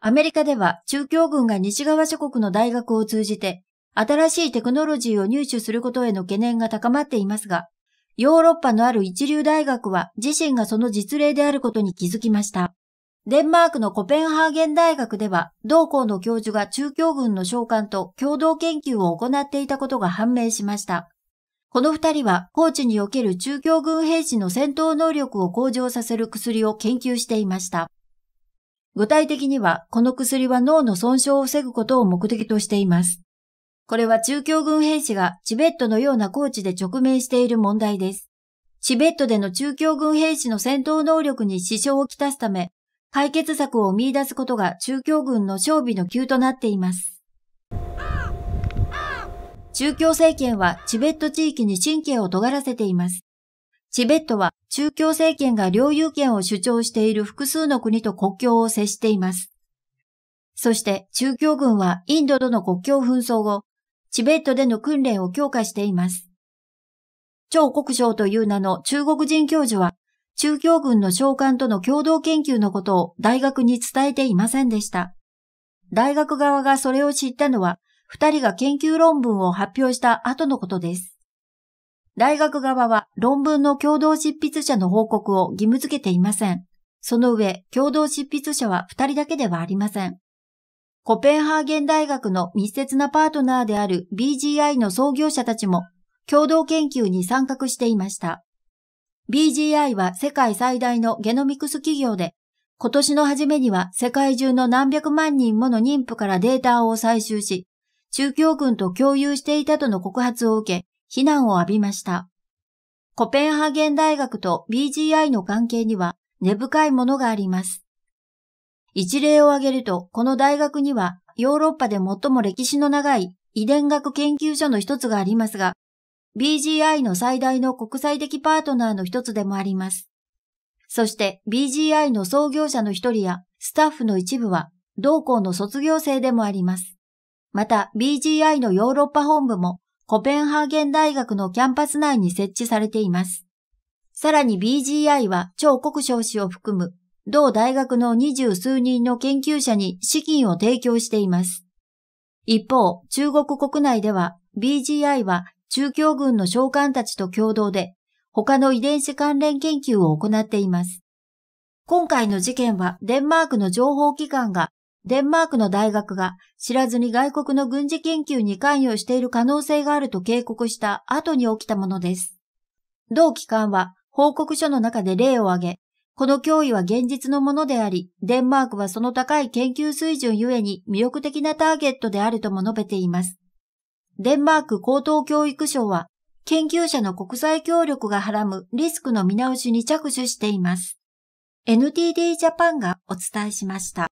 アメリカでは中共軍が西側諸国の大学を通じて新しいテクノロジーを入手することへの懸念が高まっていますが、ヨーロッパのある一流大学は自身がその実例であることに気づきました。デンマークのコペンハーゲン大学では、同校の教授が中共軍の召喚と共同研究を行っていたことが判明しました。この二人は、高知における中共軍兵士の戦闘能力を向上させる薬を研究していました。具体的には、この薬は脳の損傷を防ぐことを目的としています。これは中共軍兵士がチベットのような高地で直面している問題です。チベットでの中共軍兵士の戦闘能力に支障をきたすため、解決策を見出すことが中共軍の勝利の急となっています。中共政権はチベット地域に神経を尖らせています。チベットは中共政権が領有権を主張している複数の国と国境を接しています。そして中共軍はインドとの国境紛争後、チベットでの訓練を強化しています。張国章という名の中国人教授は、中共軍の将官との共同研究のことを大学に伝えていませんでした。大学側がそれを知ったのは、二人が研究論文を発表した後のことです。大学側は論文の共同執筆者の報告を義務付けていません。その上、共同執筆者は2人だけではありません。コペンハーゲン大学の密接なパートナーである BGI の創業者たちも共同研究に参画していました。BGI は世界最大のゲノミクス企業で、今年の初めには世界中の何百万人もの妊婦からデータを採集し、中共軍と共有していたとの告発を受け、非難を浴びました。コペンハーゲン大学と BGI の関係には根深いものがあります。一例を挙げると、この大学にはヨーロッパで最も歴史の長い遺伝学研究所の一つがありますが、BGI の最大の国際的パートナーの一つでもあります。そして BGI の創業者の一人やスタッフの一部は同校の卒業生でもあります。また BGI のヨーロッパ本部もコペンハーゲン大学のキャンパス内に設置されています。さらに BGI は超国少子を含む同大学の二十数人の研究者に資金を提供しています。一方、中国国内では BGI は中共軍の将官たちと共同で他の遺伝子関連研究を行っています。今回の事件はデンマークの情報機関がデンマークの大学が知らずに外国の軍事研究に関与している可能性があると警告した後に起きたものです。同機関は報告書の中で例を挙げ、この脅威は現実のものであり、デンマークはその高い研究水準ゆえに魅力的なターゲットであるとも述べています。デンマーク高等教育省は、研究者の国際協力がはらむリスクの見直しに着手しています。NTD ジャパンがお伝えしました。